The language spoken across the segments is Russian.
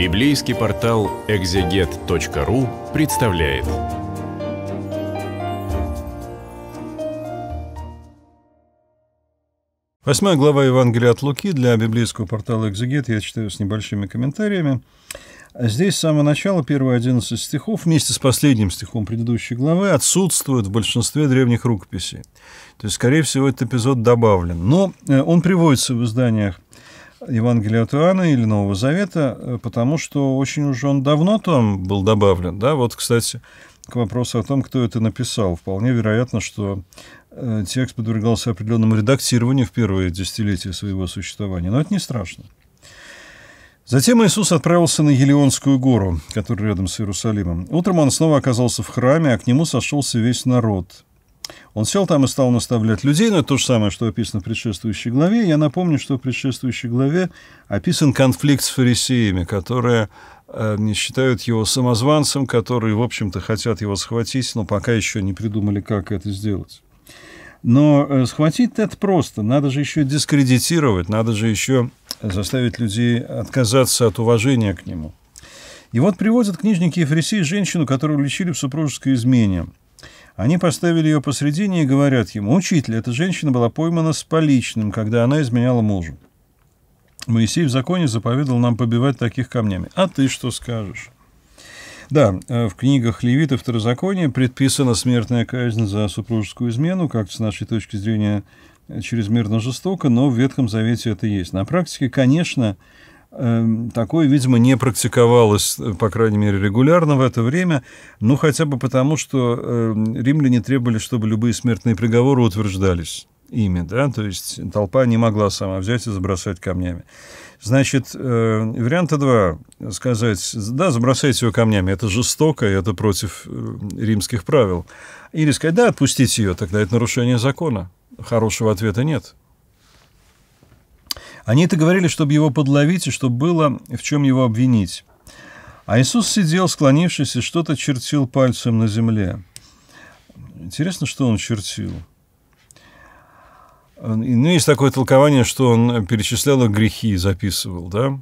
Библейский портал экзегет.ру представляет. Восьмая глава Евангелия от Луки для библейского портала «Экзегет» я читаю с небольшими комментариями. А здесь с самого начала, первые 11 стихов, вместе с последним стихом предыдущей главы, отсутствуют в большинстве древних рукописей. То есть, скорее всего, этот эпизод добавлен. Но э, он приводится в изданиях Евангелия от Иоанна или Нового Завета, э, потому что очень уже он давно там был добавлен. Да? Вот, кстати, к вопросу о том, кто это написал. Вполне вероятно, что э, текст подвергался определенному редактированию в первые десятилетия своего существования. Но это не страшно. Затем Иисус отправился на Елеонскую гору, которая рядом с Иерусалимом. Утром он снова оказался в храме, а к нему сошелся весь народ – он сел там и стал наставлять людей, но это то же самое, что описано в предшествующей главе. Я напомню, что в предшествующей главе описан конфликт с фарисеями, которые э, считают его самозванцем, которые, в общем-то, хотят его схватить, но пока еще не придумали, как это сделать. Но э, схватить это просто. Надо же еще дискредитировать, надо же еще заставить людей отказаться от уважения к нему. И вот приводят книжники и фарисеи женщину, которую лечили в супружеской измене. Они поставили ее посредине и говорят ему, «Учитель, эта женщина была поймана с поличным, когда она изменяла мужу. Моисей в законе заповедал нам побивать таких камнями. А ты что скажешь?» Да, э, в книгах Левита Второзакония предписана смертная казнь за супружескую измену, как с нашей точки зрения э, чрезмерно жестоко, но в Ветхом Завете это есть. На практике, конечно, Эм, такое, видимо, не практиковалось, э, по крайней мере, регулярно в это время, ну, хотя бы потому, что эм, римляне требовали, чтобы любые смертные приговоры утверждались ими, да, то есть толпа не могла сама взять и забросать камнями. Значит, э, варианта два – сказать, да, забросайте ее камнями, это жестоко, это против э, римских правил. Или сказать, да, отпустите ее, тогда это нарушение закона. Хорошего ответа нет. Они то говорили, чтобы его подловить и чтобы было в чем его обвинить. А Иисус сидел, склонившись, и что-то чертил пальцем на земле. Интересно, что он чертил. Ну, есть такое толкование, что он перечислял грехи и записывал, да?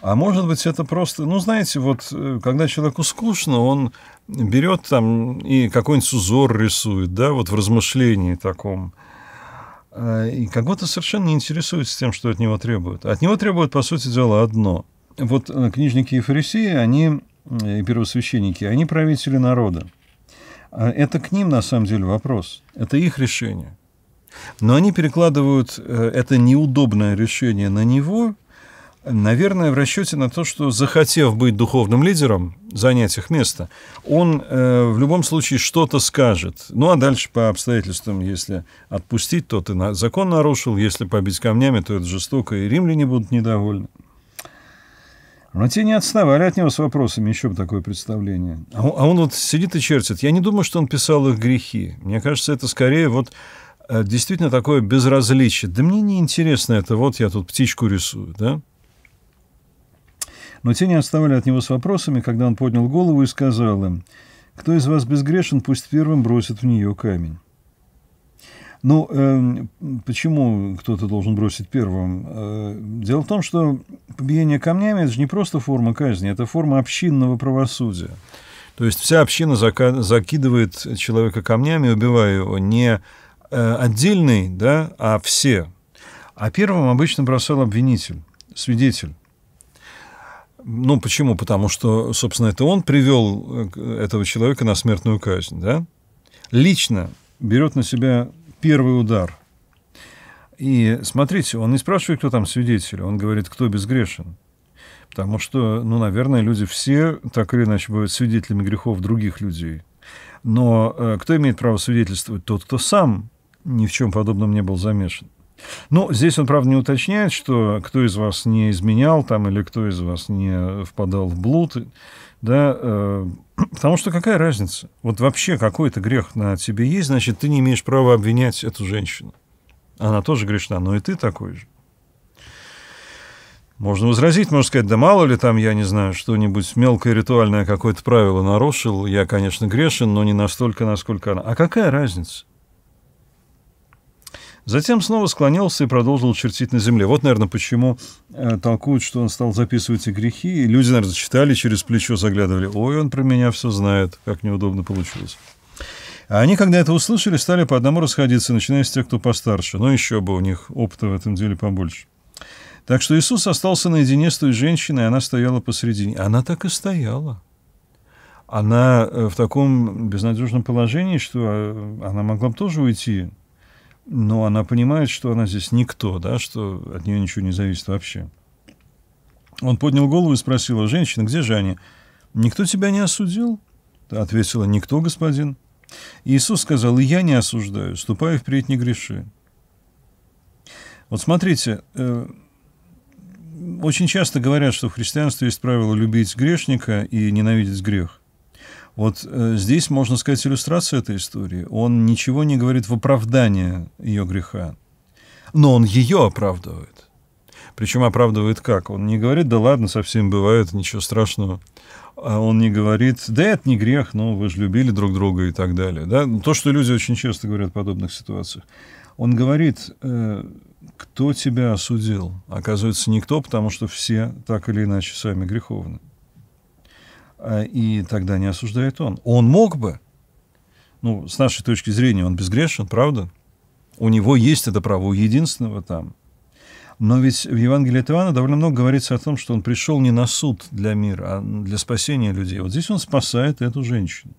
А может быть, это просто, ну, знаете, вот э, когда человеку скучно, он берет там и какой-нибудь узор рисует, да, вот в размышлении таком – Э, и кого-то совершенно не интересуется тем, что от него требуют. От него требуют, по сути дела, одно. Вот э, книжники и фарисеи, они, э, и первосвященники, они правители народа. А это к ним, на самом деле, вопрос. Это их решение. Но они перекладывают это неудобное решение на него – Наверное, в расчете на то, что захотев быть духовным лидером, занять их место, он э, в любом случае что-то скажет. Ну а дальше по обстоятельствам, если отпустить, то ты на, закон нарушил, если побить камнями, то это жестоко, и римляне будут недовольны. Но те не отставали от него с вопросами, еще бы такое представление. А а он вот сидит и чертит. Я не думаю, что он писал их грехи. Мне кажется, это скорее вот э, действительно такое безразличие. Да мне не интересно это, вот я тут птичку рисую, да? Но те не отставали от него с вопросами, когда он поднял голову и сказал им, «Кто из вас безгрешен, пусть первым бросит в нее камень». Ну, э, почему кто-то должен бросить первым? Э, дело в том, что побиение камнями – это же не просто форма казни, это форма общинного правосудия. То есть вся община зака- закидывает человека камнями, убивая его не э, отдельный, да, а все. А первым обычно бросал обвинитель, свидетель. Ну, почему? Потому что, собственно, это он привел э, этого человека на смертную казнь, да? Лично берет на себя первый удар. И смотрите, он не спрашивает, кто там свидетель, он говорит, кто безгрешен. Потому что, ну, наверное, люди все так или иначе бывают свидетелями грехов других людей. Но э, кто имеет право свидетельствовать? Тот, кто сам ни в чем подобном не был замешан. Ну, здесь он, правда, не уточняет, что кто из вас не изменял там или кто из вас не впадал в блуд, да, э, потому что какая разница? Вот вообще какой-то грех на тебе есть, значит, ты не имеешь права обвинять эту женщину. Она тоже грешна, но и ты такой же. Можно возразить, можно сказать, да мало ли там, я не знаю, что-нибудь мелкое ритуальное какое-то правило нарушил, я, конечно, грешен, но не настолько, насколько она. А какая разница? Затем снова склонился и продолжил чертить на земле. Вот, наверное, почему э, толкуют, что он стал записывать и грехи. И люди, наверное, читали, через плечо заглядывали. «Ой, он про меня все знает, как неудобно получилось». А они, когда это услышали, стали по одному расходиться, начиная с тех, кто постарше. Но еще бы у них опыта в этом деле побольше. Так что Иисус остался наедине с той женщиной, и она стояла посредине. Она так и стояла. Она э, в таком безнадежном положении, что э, она могла бы тоже уйти но она понимает, что она здесь никто, да, что от нее ничего не зависит вообще. Он поднял голову и спросил, «Женщина, где Жанни?» «Никто тебя не осудил?» Ответила, «Никто, господин». Иисус сказал, «И я не осуждаю, ступай впредь не греши». Вот смотрите, э, очень часто говорят, что в христианстве есть правило любить грешника и ненавидеть грех. Вот э, здесь, можно сказать, иллюстрация этой истории. Он ничего не говорит в оправдание ее греха, но он ее оправдывает. Причем оправдывает как? Он не говорит, да ладно, совсем бывает, ничего страшного. А он не говорит, да это не грех, но вы же любили друг друга и так далее. Да? Ну, то, что люди очень часто говорят в подобных ситуациях. Он говорит, э, кто тебя осудил? Оказывается, никто, потому что все так или иначе сами греховны. А, и тогда не осуждает он. Он мог бы, ну, с нашей точки зрения, он безгрешен, правда? У него есть это право, у единственного там. Но ведь в Евангелии от Иоанна довольно много говорится о том, что он пришел не на суд для мира, а для спасения людей. Вот здесь он спасает эту женщину.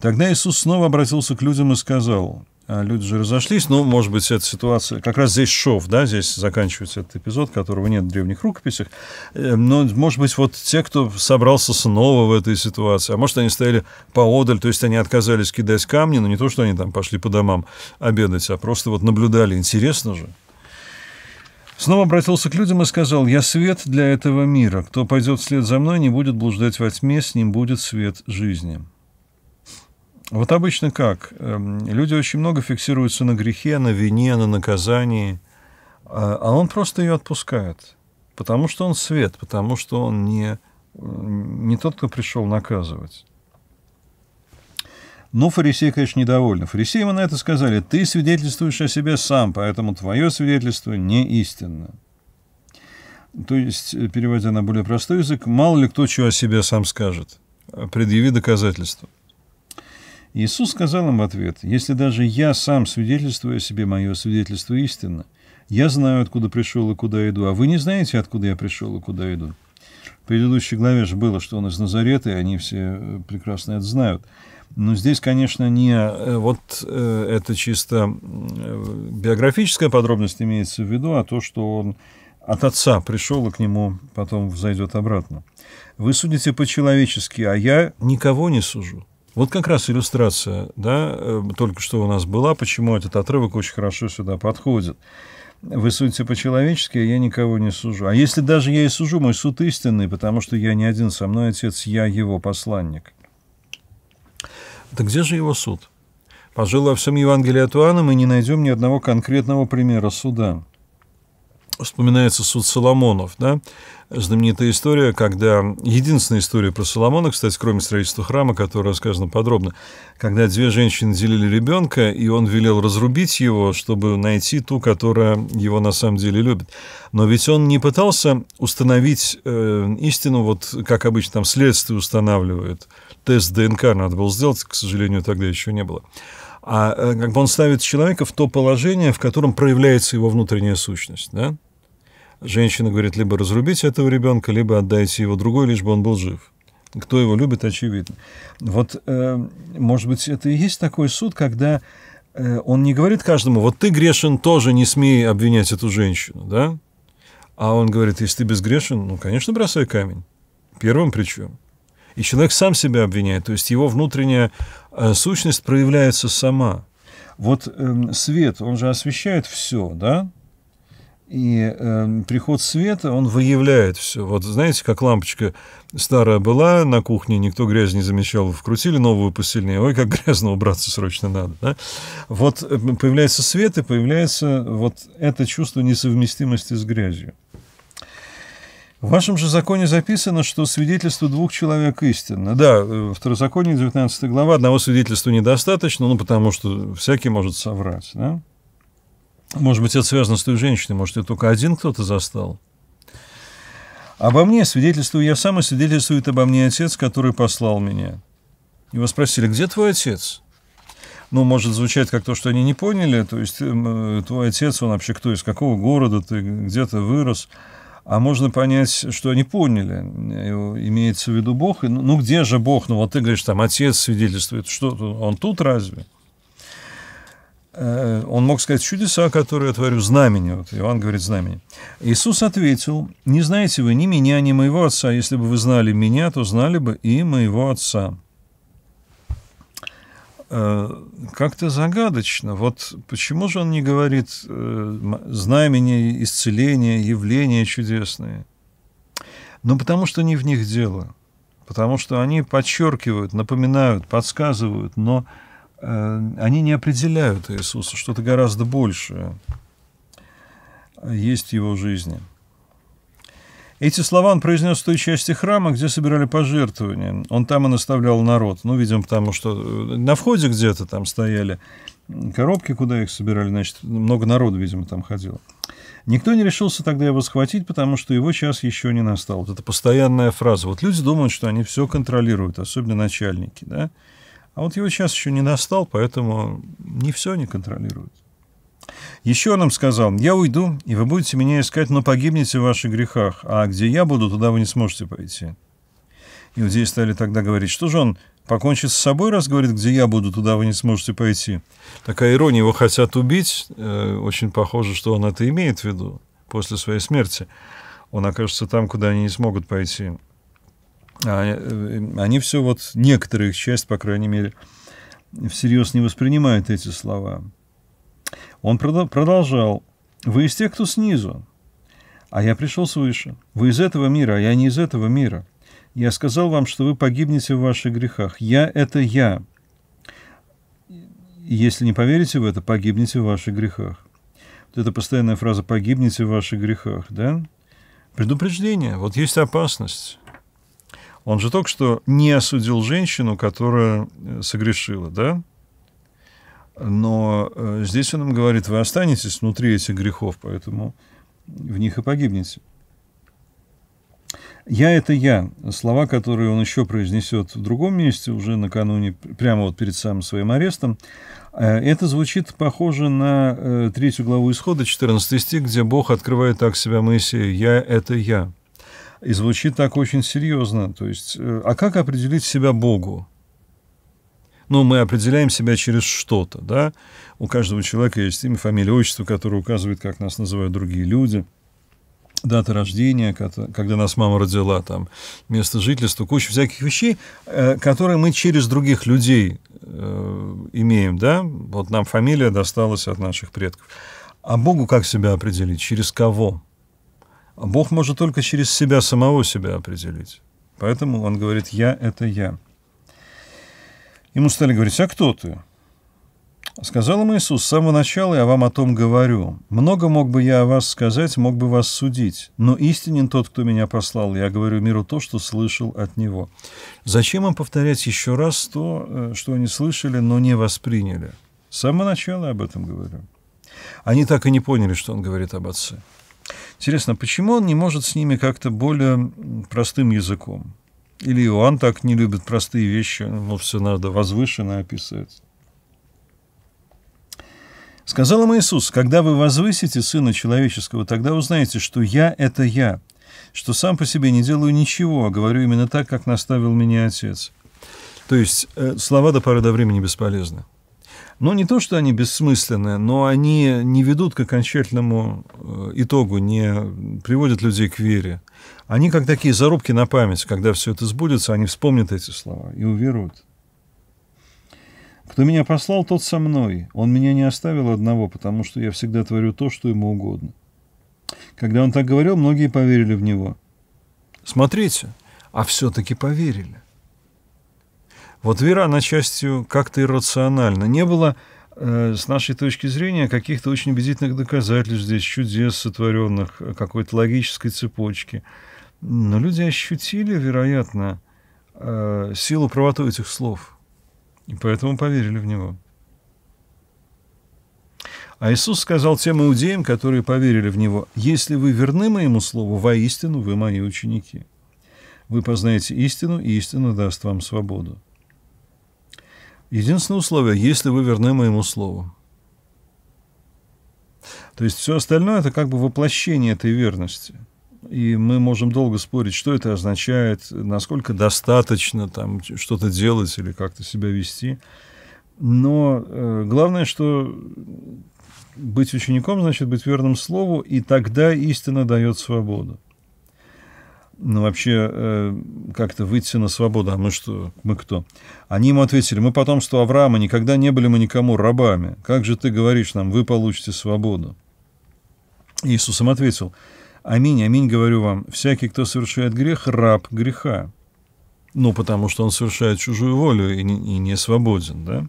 Тогда Иисус снова обратился к людям и сказал – Э, люди же разошлись, но, ну, может быть, эта ситуация... Как раз здесь шов, да, здесь заканчивается этот эпизод, которого нет в древних рукописях. Э, но, может быть, вот те, кто собрался снова в этой ситуации, а может, они стояли поодаль, то есть они отказались кидать камни, но не то, что они там пошли по домам обедать, а просто вот наблюдали. Интересно же. Снова обратился к людям и сказал, «Я свет для этого мира. Кто пойдет вслед за мной, не будет блуждать во тьме, с ним будет свет жизни». Вот обычно как? Эм, люди очень много фиксируются на грехе, на вине, на наказании, а, а он просто ее отпускает, потому что он свет, потому что он не, не тот, кто пришел наказывать. Но ну, фарисеи, конечно, недовольны. Фарисеи ему на это сказали, ты свидетельствуешь о себе сам, поэтому твое свидетельство не истинно. То есть, переводя на более простой язык, мало ли кто чего о себе сам скажет. Предъяви доказательства. Иисус сказал им в ответ, «Если даже я сам свидетельствую о себе, мое свидетельство истинно, я знаю, откуда пришел и куда иду, а вы не знаете, откуда я пришел и куда иду». В предыдущей главе же было, что он из Назарета, и они все э, прекрасно это знают. Но здесь, конечно, не э, вот э, это чисто биографическая подробность имеется в виду, а то, что он от отца пришел и к нему потом взойдет обратно. Вы судите по-человечески, а я никого не сужу. Вот как раз иллюстрация, да, э, только что у нас была, почему этот отрывок очень хорошо сюда подходит. Вы судите по-человечески, а я никого не сужу. А если даже я и сужу, мой суд истинный, потому что я не один, со мной отец, я его посланник. Так где же его суд? Пожалуй, во всем Евангелии от Иоанна мы не найдем ни одного конкретного примера суда вспоминается суд Соломонов, да, знаменитая история, когда, единственная история про Соломона, кстати, кроме строительства храма, которая рассказана подробно, когда две женщины делили ребенка, и он велел разрубить его, чтобы найти ту, которая его на самом деле любит. Но ведь он не пытался установить э, истину, вот как обычно там следствие устанавливает, тест ДНК надо было сделать, к сожалению, тогда еще не было а э, как бы он ставит человека в то положение, в котором проявляется его внутренняя сущность, да? Женщина говорит, либо разрубите этого ребенка, либо отдайте его другой, лишь бы он был жив. Кто его любит, очевидно. Вот, э, может быть, это и есть такой суд, когда э, он не говорит каждому, вот ты грешен тоже, не смей обвинять эту женщину, да? А он говорит, если ты безгрешен, ну, конечно, бросай камень. Первым причем. И человек сам себя обвиняет, то есть его внутренняя э, сущность проявляется сама. Вот э, свет, он же освещает все, да? И э, приход света, он выявляет все. Вот знаете, как лампочка старая была на кухне, никто грязь не замечал, вкрутили новую посильнее, ой, как грязно убраться срочно надо. Да? Вот э, появляется свет, и появляется вот это чувство несовместимости с грязью. В вашем же законе записано, что свидетельство двух человек истинно. Да, э, второзаконие, 19 глава, одного свидетельства недостаточно, ну, потому что всякий может соврать, да? Может быть, это связано с той женщиной, может, и только один кто-то застал. «Обо мне свидетельствую я сам, и свидетельствует обо мне отец, который послал меня». Его спросили, где твой отец? Ну, может звучать как то, что они не поняли, то есть эм, э, твой отец, он вообще кто, из какого города ты, где то вырос. А можно понять, что они поняли. Э, имеется в виду Бог. Ну, ну, где же Бог? Ну, вот ты говоришь, там, отец свидетельствует. Что, он тут разве? Э, он мог сказать чудеса, которые я творю, знамени. Вот Иоанн говорит знамени. Иисус ответил, не знаете вы ни меня, ни моего отца. Если бы вы знали меня, то знали бы и моего отца. Э, как-то загадочно. Вот почему же он не говорит э, знамени, исцеления, явления чудесные? Ну, потому что не в них дело. Потому что они подчеркивают, напоминают, подсказывают, но Э, они не определяют Иисуса, что-то гораздо большее есть в его жизни. Эти слова он произнес в той части храма, где собирали пожертвования. Он там и наставлял народ. Ну, видимо, потому что э, на входе где-то там стояли коробки, куда их собирали, значит, много народу, видимо, там ходило. Никто не решился тогда его схватить, потому что его час еще не настал. Вот это постоянная фраза. Вот люди думают, что они все контролируют, особенно начальники, да? А вот его сейчас еще не достал, поэтому не все они контролируют. Еще он нам сказал, я уйду, и вы будете меня искать, но погибнете в ваших грехах, а где я буду, туда вы не сможете пойти. И Иудеи стали тогда говорить, что же он покончит с собой, раз говорит, где я буду, туда вы не сможете пойти. Такая ирония, его хотят убить, э, очень похоже, что он это имеет в виду после своей смерти. Он окажется там, куда они не смогут пойти. А, э, они все вот, некоторая часть, по крайней мере, всерьез не воспринимают эти слова. Он продолжал, «Вы из тех, кто снизу, а я пришел свыше. Вы из этого мира, а я не из этого мира. Я сказал вам, что вы погибнете в ваших грехах. Я – это я. Если не поверите в это, погибнете в ваших грехах». Вот эта постоянная фраза «погибнете в ваших грехах», да? Предупреждение. Вот есть опасность. Он же только что не осудил женщину, которая э, согрешила, да? Но э, здесь он им говорит, вы останетесь внутри этих грехов, поэтому в них и погибнете. «Я – это я» – слова, которые он еще произнесет в другом месте, уже накануне, прямо вот перед самым своим арестом. Э, это звучит похоже на третью главу Исхода, 14 стих, где Бог открывает так себя Моисею «Я – это я». И звучит так очень серьезно. То есть, э, а как определить себя Богу? Ну, мы определяем себя через что-то, да? У каждого человека есть имя, фамилия, отчество, которое указывает, как нас называют другие люди – дата рождения, когда нас мама родила, там, место жительства, куча всяких вещей, э, которые мы через других людей э, имеем, да? Вот нам фамилия досталась от наших предков. А Богу как себя определить? Через кого? Бог может только через себя самого себя определить. Поэтому он говорит, я — это я. Ему стали говорить, а кто ты? Сказал им Иисус, с самого начала я вам о том говорю. Много мог бы я о вас сказать, мог бы вас судить, но истинен тот, кто меня послал. Я говорю миру то, что слышал от него. Зачем им повторять еще раз то, э, что они слышали, но не восприняли? С самого начала я об этом говорю. Они так и не поняли, что он говорит об отце. Интересно, почему он не может с ними как-то более простым языком? Или Иоанн так не любит простые вещи, но все надо возвышенно описывать. Сказал им Иисус, когда вы возвысите Сына Человеческого, тогда узнаете, что Я — это Я, что сам по себе не делаю ничего, а говорю именно так, как наставил меня Отец. То есть э, слова до поры до времени бесполезны но ну, не то, что они бессмысленны, но они не ведут к окончательному э, итогу, не приводят людей к вере. Они как такие зарубки на память, когда все это сбудется, они вспомнят эти слова и уверуют. Кто меня послал, тот со мной. Он меня не оставил одного, потому что я всегда творю то, что ему угодно. Когда он так говорил, многие поверили в него. Смотрите, а все-таки поверили. Вот вера, она частью как-то иррациональна. Не было э, с нашей точки зрения, каких-то очень убедительных доказательств здесь, чудес сотворенных, э, какой-то логической цепочки. Но люди ощутили, вероятно, э, силу правоту этих слов, и поэтому поверили в него. А Иисус сказал тем иудеям, которые поверили в Него, «Если вы верны моему слову, воистину вы мои ученики. Вы познаете истину, и истина даст вам свободу». Единственное условие, если вы верны моему слову. То есть все остальное это как бы воплощение этой верности. И мы можем долго спорить, что это означает, насколько достаточно там что-то делать или как-то себя вести. Но э, главное, что быть учеником значит быть верным слову, и тогда истина дает свободу ну, вообще э, как-то выйти на свободу, а мы что, мы кто? Они ему ответили, мы потомство Авраама, никогда не были мы никому рабами. Как же ты говоришь нам, вы получите свободу? Иисус им ответил, аминь, аминь, говорю вам, всякий, кто совершает грех, раб греха. Ну, потому что он совершает чужую волю и не, и не свободен, да?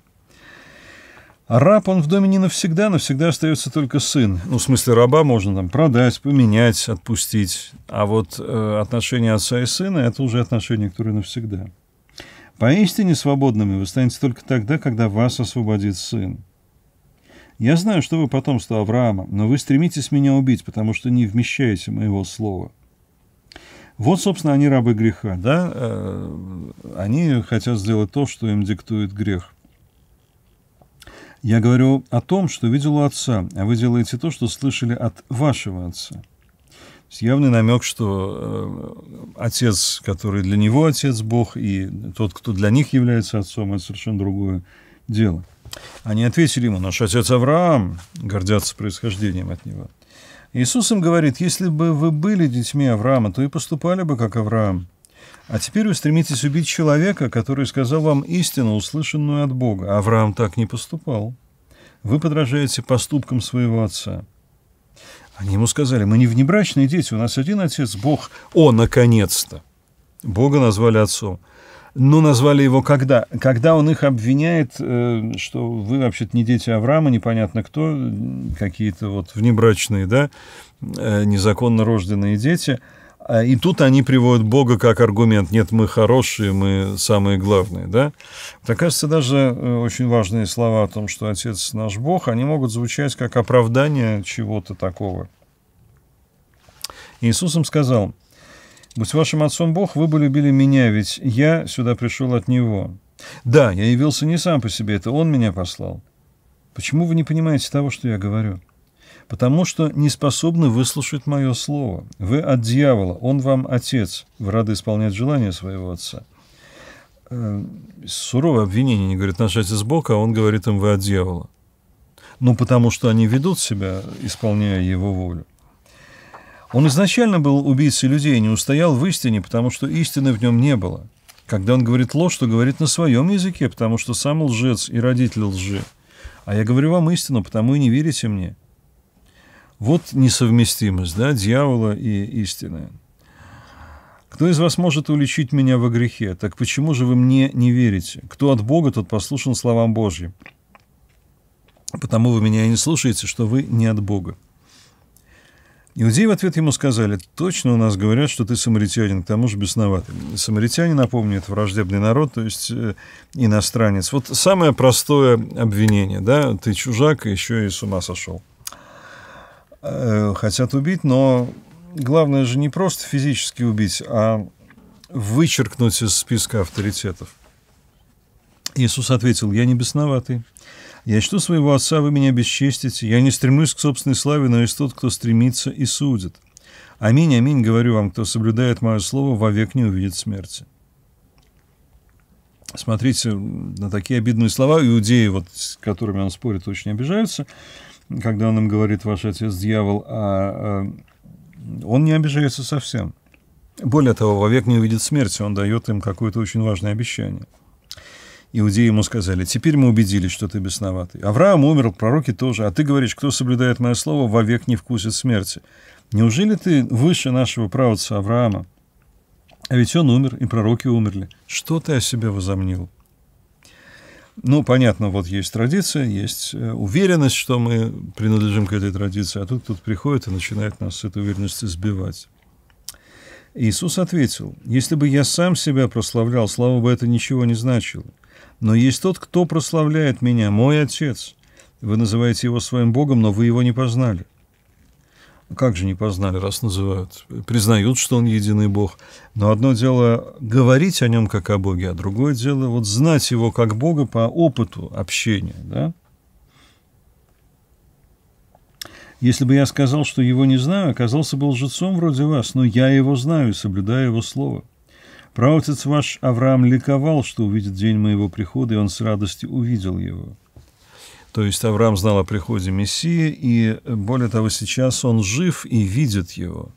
Раб, он в доме не навсегда, навсегда остается только сын. Ну, в смысле, раба можно там продать, поменять, отпустить. А вот э, отношения отца и сына – это уже отношения, которые навсегда. Поистине свободными вы станете только тогда, когда вас освободит сын. Я знаю, что вы потомство Авраама, но вы стремитесь меня убить, потому что не вмещаете моего слова. Вот, собственно, они рабы греха, да? Э, они хотят сделать то, что им диктует грех – я говорю о том, что видел у отца, а вы делаете то, что слышали от вашего отца. С Явный намек, что э, отец, который для него отец Бог, и тот, кто для них является отцом, это совершенно другое дело. Они ответили ему, наш отец Авраам, гордятся происхождением от него. Иисус им говорит, если бы вы были детьми Авраама, то и поступали бы, как Авраам. А теперь вы стремитесь убить человека, который сказал вам истину, услышанную от Бога. Авраам так не поступал. Вы подражаете поступкам своего отца. Они ему сказали, мы не внебрачные дети, у нас один отец, Бог. О, наконец-то! Бога назвали отцом. Но назвали его когда? Когда он их обвиняет, э, что вы вообще-то не дети Авраама, непонятно кто, какие-то вот внебрачные, да, э, незаконно рожденные дети – а, и тут они приводят Бога как аргумент. Нет, мы хорошие, мы самые главные. Да? Так, кажется, даже э, очень важные слова о том, что Отец наш Бог, они могут звучать как оправдание чего-то такого. Иисусом сказал, «Будь вашим отцом Бог, вы бы любили меня, ведь я сюда пришел от Него». Да, я явился не сам по себе, это Он меня послал. Почему вы не понимаете того, что я говорю?» потому что не способны выслушать мое слово. Вы от дьявола, он вам отец, в рады исполнять желания своего отца. Э, суровое обвинение, не говорит начать с Бока, а он говорит им, вы от дьявола. Ну, потому что они ведут себя, исполняя его волю. Он изначально был убийцей людей, не устоял в истине, потому что истины в нем не было. Когда он говорит ложь, то говорит на своем языке, потому что сам лжец и родитель лжи. А я говорю вам истину, потому и не верите мне. Вот несовместимость да, дьявола и истины. Кто из вас может уличить меня во грехе? Так почему же вы мне не верите? Кто от Бога, тот послушен словам Божьим. Потому вы меня и не слушаете, что вы не от Бога. Иудеи в ответ ему сказали, точно у нас говорят, что ты самаритянин, к тому же бесноватый. Самаритяне, напомню, это враждебный народ, то есть э, иностранец. Вот самое простое обвинение, да, ты чужак, еще и с ума сошел. Э, хотят убить, но главное же не просто физически убить, а вычеркнуть из списка авторитетов. Иисус ответил, «Я не бесноватый. Я чту своего отца, вы меня бесчестите. Я не стремлюсь к собственной славе, но есть тот, кто стремится и судит. Аминь, аминь, говорю вам, кто соблюдает мое слово, вовек не увидит смерти». Смотрите на такие обидные слова. Иудеи, вот, с которыми он спорит, очень обижаются – когда он им говорит, ваш отец дьявол, а э, он не обижается совсем. Более того, вовек не увидит смерти, он дает им какое-то очень важное обещание. Иудеи ему сказали, теперь мы убедились, что ты бесноватый. Авраам умер, пророки тоже, а ты говоришь, кто соблюдает мое слово, вовек не вкусит смерти. Неужели ты выше нашего правца Авраама? А ведь он умер, и пророки умерли. Что ты о себе возомнил? Ну, понятно, вот есть традиция, есть э, уверенность, что мы принадлежим к этой традиции, а тут кто-то приходит и начинает нас с этой уверенности сбивать. Иисус ответил, «Если бы я сам себя прославлял, слава бы это ничего не значило. Но есть тот, кто прославляет меня, мой Отец. Вы называете его своим Богом, но вы его не познали как же не познали, раз называют, признают, что он единый Бог. Но одно дело говорить о нем как о Боге, а другое дело вот знать его как Бога по опыту общения. Да? Если бы я сказал, что его не знаю, оказался бы лжецом вроде вас, но я его знаю и соблюдаю его слово. Правотец ваш Авраам ликовал, что увидит день моего прихода, и он с радостью увидел его. То есть Авраам знал о приходе Мессии, и более того, сейчас он жив и видит его.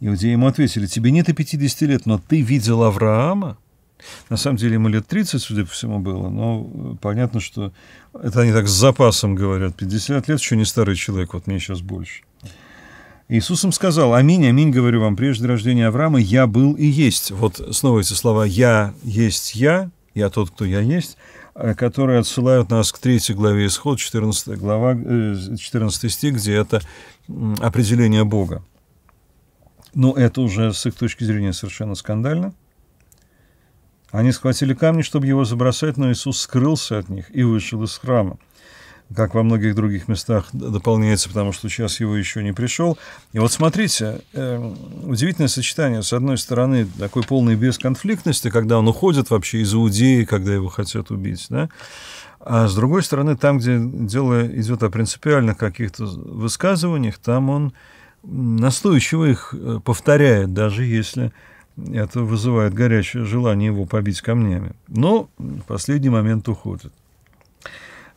Иудеи ему ответили, тебе нет и 50 лет, но ты видел Авраама? На самом деле ему лет 30, судя по всему, было, но э, понятно, что это они так с запасом говорят. 50 лет еще не старый человек, вот мне сейчас больше. Иисус им сказал, «Аминь, аминь, говорю вам, прежде рождения Авраама я был и есть». Вот снова эти слова «я есть я», «я тот, кто я есть», Э, которые отсылают нас к третьей главе Исход, 14, глава, 14 э, стих, где это определение Бога. Но это уже с их точки зрения совершенно скандально. Они схватили камни, чтобы его забросать, но Иисус скрылся от них и вышел из храма как во многих других местах, дополняется, потому что сейчас его еще не пришел. И вот смотрите, э, удивительное сочетание. С одной стороны, такой полной бесконфликтности, когда он уходит вообще из Иудеи, когда его хотят убить, да? А с другой стороны, там, где дело идет о принципиальных каких-то высказываниях, там он настойчиво их э, повторяет, даже если это вызывает горячее желание его побить камнями. Но в последний момент уходит.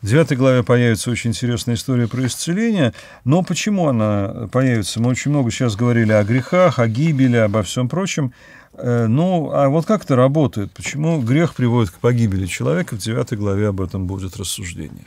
В девятой главе появится очень интересная история про исцеление. Но почему она появится? Мы очень много сейчас говорили о грехах, о гибели, обо всем прочем. Э, ну, а вот как это работает? Почему грех приводит к погибели человека? В девятой главе об этом будет рассуждение.